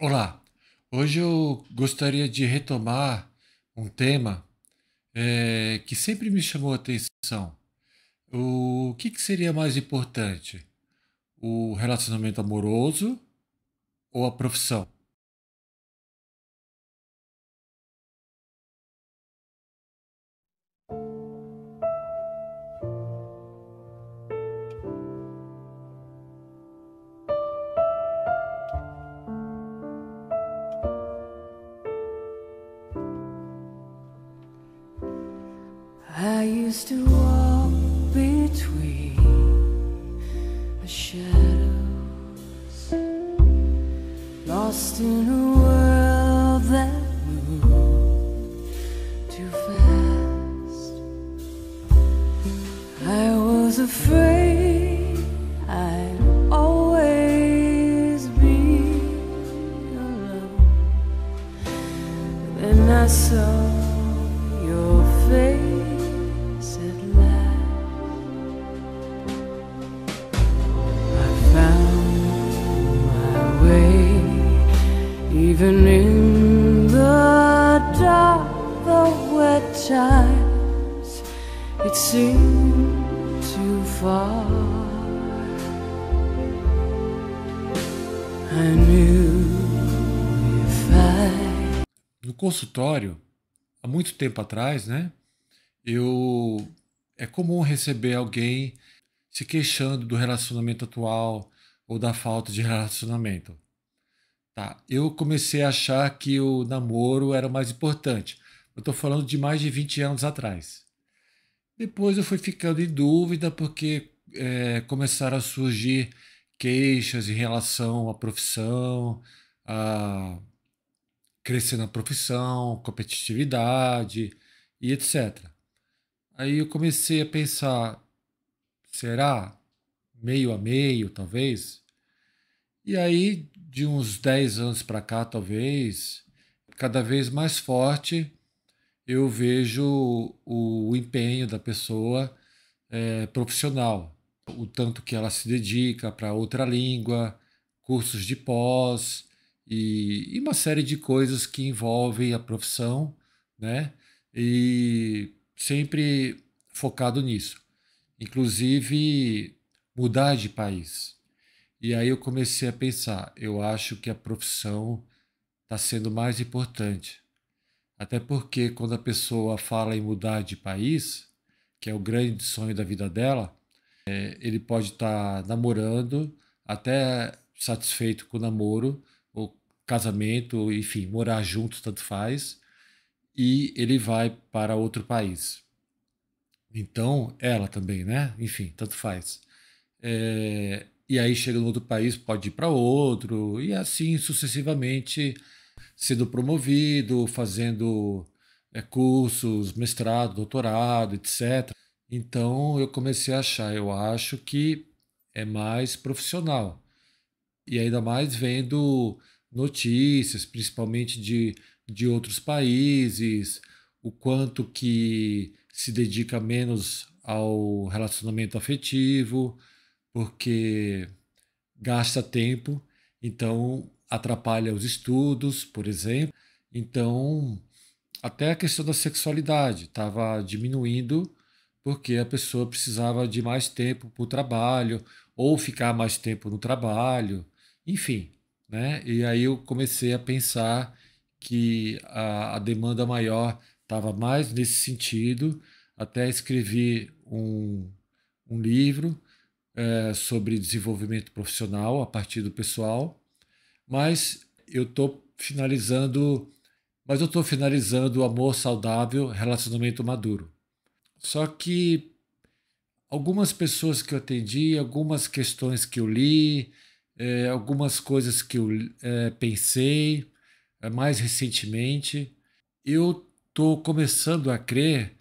Olá, hoje eu gostaria de retomar um tema é, que sempre me chamou a atenção. O que, que seria mais importante? O relacionamento amoroso ou a profissão? to walk between the shadows, lost in a world that moved too fast. I was afraid I'd always be alone. Then I saw. No consultório, há muito tempo atrás, né? Eu é comum receber alguém se queixando do relacionamento atual ou da falta de relacionamento. Tá, eu comecei a achar que o namoro era mais importante. Eu estou falando de mais de 20 anos atrás. Depois eu fui ficando em dúvida porque é, começaram a surgir queixas em relação à profissão, a crescer na profissão, competitividade e etc. Aí eu comecei a pensar, será meio a meio, talvez? E aí, de uns 10 anos para cá, talvez, cada vez mais forte, eu vejo o, o empenho da pessoa é, profissional o tanto que ela se dedica para outra língua, cursos de pós e, e, uma série de coisas que envolvem a profissão, né? E sempre focado nisso. Inclusive mudar de país. E aí eu comecei a pensar, eu acho que a profissão está sendo mais importante. Até porque quando a pessoa fala em mudar de país, que é o grande sonho da vida dela, é, ele pode estar tá namorando, até satisfeito com o namoro, ou casamento, enfim, morar junto, tanto faz, e ele vai para outro país. Então, ela também, né? Enfim, tanto faz. É, e aí chega no outro país, pode ir para outro, e assim sucessivamente sendo promovido, fazendo é, cursos, mestrado, doutorado, etc. Então eu comecei a achar, eu acho que é mais profissional. E ainda mais vendo notícias, principalmente de, de outros países, o quanto que se dedica menos ao relacionamento afetivo, porque gasta tempo, então atrapalha os estudos, por exemplo. Então, até a questão da sexualidade estava diminuindo porque a pessoa precisava de mais tempo para o trabalho ou ficar mais tempo no trabalho, enfim, né? E aí eu comecei a pensar que a, a demanda maior estava mais nesse sentido, até escrevi um, um livro é, sobre desenvolvimento profissional a partir do pessoal, mas eu estou finalizando, mas eu estou finalizando o amor saudável, relacionamento maduro. Só que algumas pessoas que eu atendi, algumas questões que eu li, é, algumas coisas que eu é, pensei é, mais recentemente, eu estou começando a crer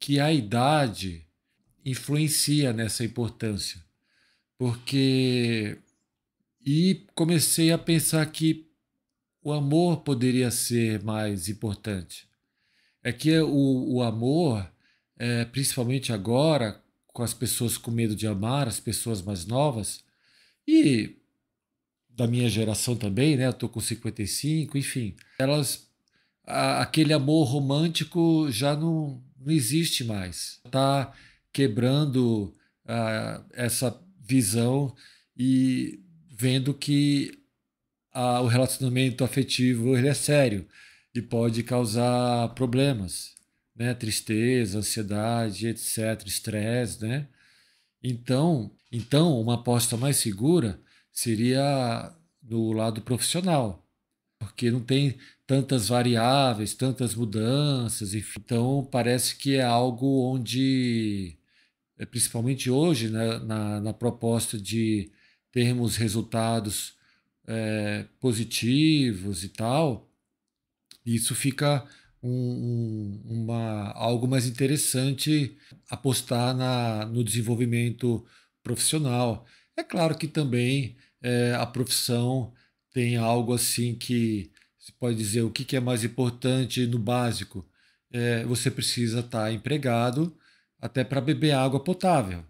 que a idade influencia nessa importância. Porque. E comecei a pensar que o amor poderia ser mais importante. É que o, o amor é, principalmente agora, com as pessoas com medo de amar, as pessoas mais novas, e da minha geração também, né? Eu tô com 55, enfim. Elas a, aquele amor romântico já não, não existe mais. Tá quebrando essa visão e vendo que a, o relacionamento afetivo ele é sério e pode causar problemas né? Tristeza, ansiedade, etc, estresse, né? Então, então uma aposta mais segura seria do lado profissional, porque não tem tantas variáveis, tantas mudanças, enfim. Então, parece que é algo onde, é, principalmente hoje, né, na, na proposta de termos resultados é, positivos e tal, isso fica um, uma, algo mais interessante apostar na, no desenvolvimento profissional. É claro que também é, a profissão tem algo assim que se pode dizer o que, que é mais importante no básico. É, você precisa estar tá empregado até para beber água potável.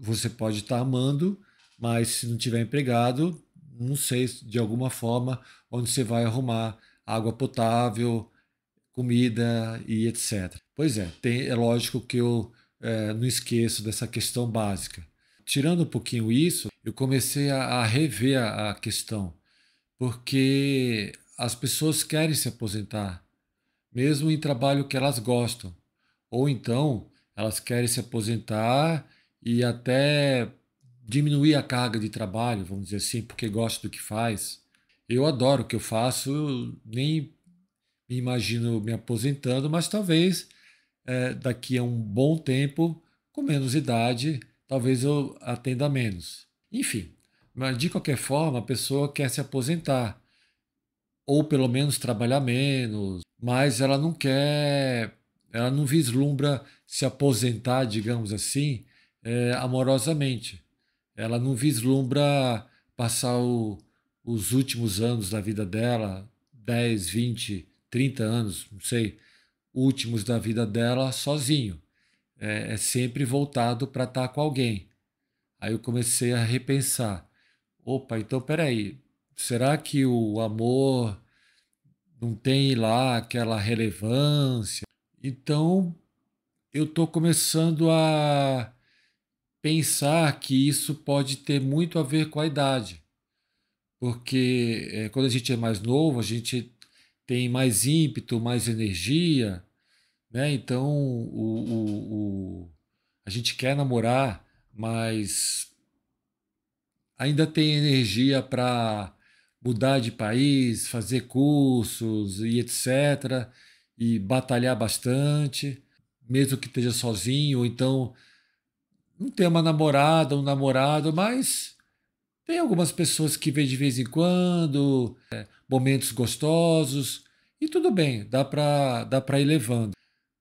Você pode estar tá amando, mas se não tiver empregado, não sei de alguma forma onde você vai arrumar água potável, comida e etc. Pois é, tem, é lógico que eu é, não esqueço dessa questão básica. Tirando um pouquinho isso, eu comecei a, a rever a, a questão, porque as pessoas querem se aposentar, mesmo em trabalho que elas gostam, ou então elas querem se aposentar e até diminuir a carga de trabalho, vamos dizer assim, porque gostam do que faz. Eu adoro o que eu faço, eu nem me imagino me aposentando, mas talvez é, daqui a um bom tempo, com menos idade, talvez eu atenda menos. Enfim, mas de qualquer forma, a pessoa quer se aposentar, ou pelo menos trabalhar menos, mas ela não quer, ela não vislumbra se aposentar, digamos assim, é, amorosamente. Ela não vislumbra passar o, os últimos anos da vida dela, 10, 20, 30 anos, não sei, últimos da vida dela sozinho. É, é sempre voltado para estar tá com alguém. Aí eu comecei a repensar. Opa, então peraí, será que o amor não tem lá aquela relevância? Então eu estou começando a pensar que isso pode ter muito a ver com a idade. Porque é, quando a gente é mais novo, a gente tem mais ímpeto, mais energia, né? Então o, o, o, a gente quer namorar, mas ainda tem energia para mudar de país, fazer cursos e etc. E batalhar bastante, mesmo que esteja sozinho, ou então não ter uma namorada, um namorado, mas tem algumas pessoas que vê de vez em quando, é, momentos gostosos, e tudo bem, dá para dá ir levando.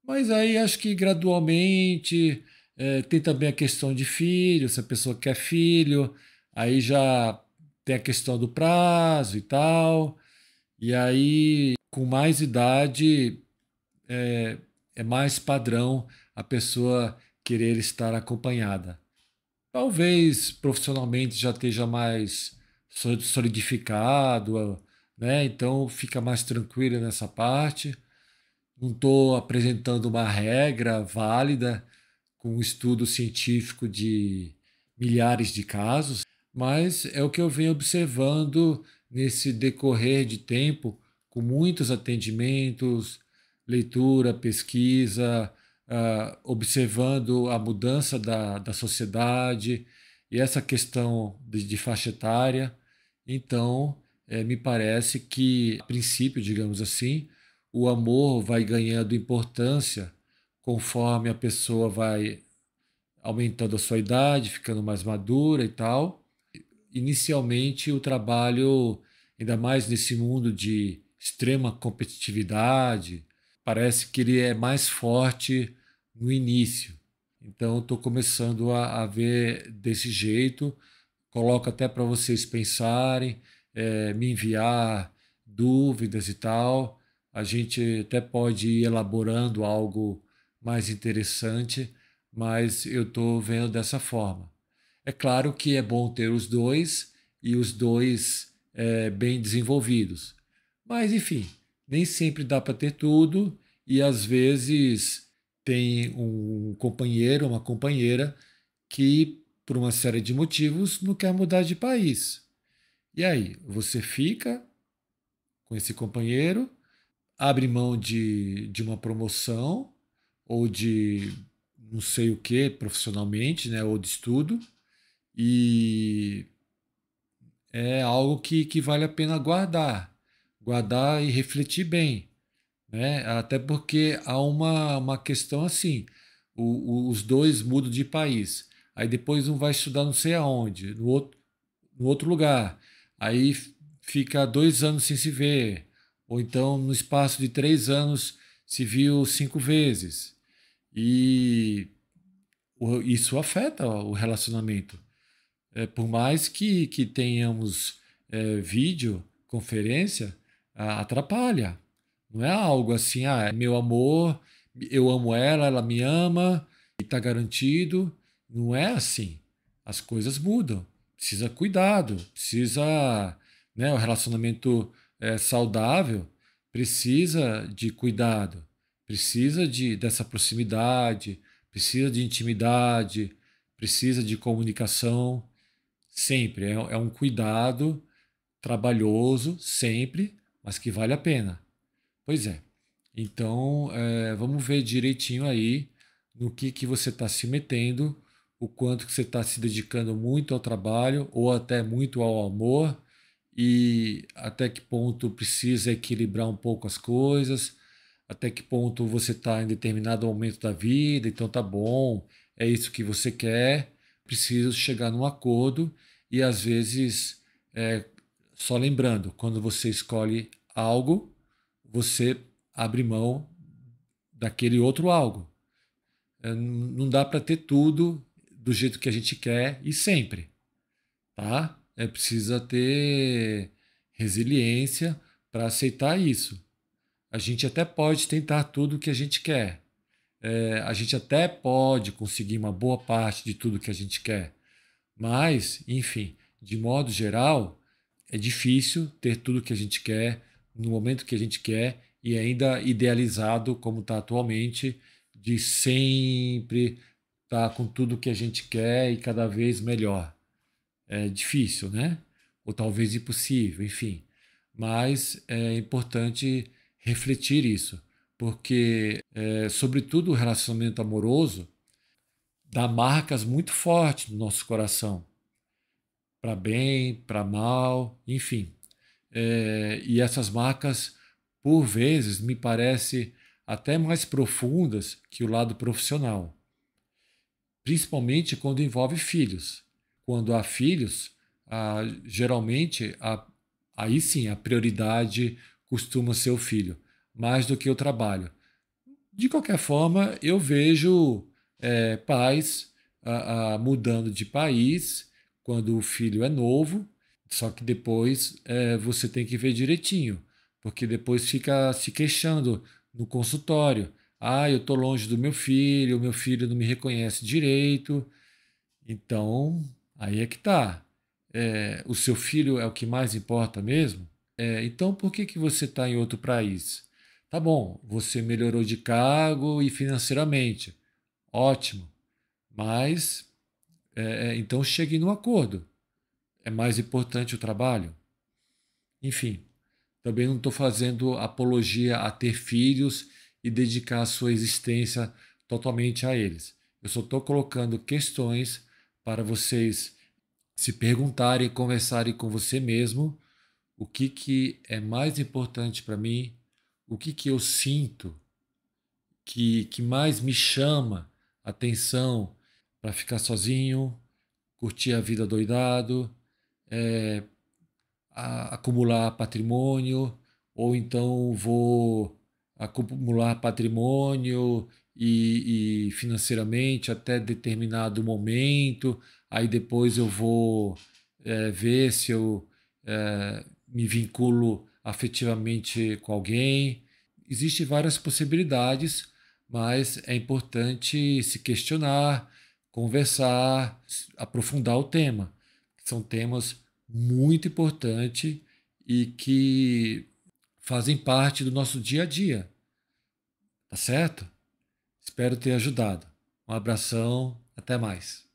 Mas aí acho que gradualmente é, tem também a questão de filho, se a pessoa quer filho, aí já tem a questão do prazo e tal. E aí, com mais idade, é, é mais padrão a pessoa querer estar acompanhada talvez profissionalmente já esteja mais solidificado, ah, né? Então fica mais tranquilo nessa parte. Não estou apresentando uma regra válida com um estudo científico de milhares de casos, mas é o que eu venho observando nesse decorrer de tempo com muitos atendimentos, leitura, pesquisa, uh, observando a mudança da, da sociedade e essa questão de, de faixa etária. Então, é, me parece que, a princípio, digamos assim, o amor vai ganhando importância conforme a pessoa vai aumentando a sua idade, ficando mais madura e tal. Inicialmente, o trabalho, ainda mais nesse mundo de extrema competitividade, parece que ele é mais forte no início. Então estou começando a, a, ver desse jeito. Coloco até para vocês pensarem, é, me enviar dúvidas e tal. A gente até pode ir elaborando algo mais interessante, mas eu estou vendo dessa forma. É claro que é bom ter os dois e os dois é, bem desenvolvidos. Mas, enfim, nem sempre dá para ter tudo e às vezes tem um companheiro, uma companheira que, por uma série de motivos, não quer mudar de país. E aí, você fica com esse companheiro, abre mão de, de uma promoção ou de não sei o que profissionalmente, né, ou de estudo, e é algo que, que vale a pena guardar, guardar e refletir bem. Né? Até porque há uma, uma questão assim: o, o, os dois mudam de país. Aí depois um vai estudar não sei aonde, no outro, no outro lugar. Aí fica dois anos sem se ver. Ou então, no espaço de três anos, se viu cinco vezes. E isso afeta o relacionamento. É, por mais que, que tenhamos é, vídeo, conferência, atrapalha. Não é algo assim, ah, é meu amor, eu amo ela, ela me ama e está garantido. Não é assim. As coisas mudam. Precisa cuidado, precisa. Né, o relacionamento é, saudável precisa de cuidado, precisa de, dessa proximidade, precisa de intimidade, precisa de comunicação. Sempre. é, é um cuidado trabalhoso, sempre, mas que vale a pena. Pois é. Então, é, vamos ver direitinho aí no que, que você está se metendo, o quanto que você está se dedicando muito ao trabalho ou até muito ao amor e até que ponto precisa equilibrar um pouco as coisas, até que ponto você está em determinado momento da vida, então tá bom, é isso que você quer, precisa chegar num acordo e às vezes, é, só lembrando, quando você escolhe algo, você abre mão daquele outro algo. É, não dá para ter tudo do jeito que a gente quer e sempre, tá? É precisa ter resiliência para aceitar isso. A gente até pode tentar tudo o que a gente quer. É, a gente até pode conseguir uma boa parte de tudo que a gente quer. Mas, enfim, de modo geral, é difícil ter tudo o que a gente quer, no momento que a gente quer e ainda idealizado como está atualmente, de sempre estar tá com tudo que a gente quer e cada vez melhor. É difícil, né? Ou talvez impossível, enfim. Mas é importante refletir isso, porque, é, sobretudo, o relacionamento amoroso dá marcas muito fortes no nosso coração para bem, para mal, enfim. É, e essas marcas, por vezes, me parece até mais profundas que o lado profissional. Principalmente quando envolve filhos. Quando há filhos, geralmente, a, aí sim, a prioridade costuma ser o filho, mais do que o trabalho. De qualquer forma, eu vejo é, pais a mudando de país quando o filho é novo só que depois é, você tem que ver direitinho, porque depois fica se queixando no consultório. Ah, eu estou longe do meu filho, o meu filho não me reconhece direito. Então, aí é que tá. É, o seu filho é o que mais importa mesmo? É, então, por que, que você está em outro país? Tá bom, você melhorou de cargo e financeiramente. Ótimo. Mas, é, então chegue no acordo é mais importante o trabalho? Enfim, também não estou fazendo apologia a ter filhos e dedicar a sua existência totalmente a eles. Eu só estou colocando questões para vocês se perguntarem, conversarem com você mesmo o que, que é mais importante para mim, o que, que eu sinto que, que mais me chama atenção para ficar sozinho, curtir a vida doidado, é, a, acumular patrimônio, ou então vou acumular patrimônio e, e, financeiramente até determinado momento, aí depois eu vou é, ver se eu é, me vinculo afetivamente com alguém. Existem várias possibilidades, mas é importante se questionar, conversar, aprofundar o tema. São temas muito importantes e que fazem parte do nosso dia a dia. Tá certo? Espero ter ajudado. Um abração, até mais.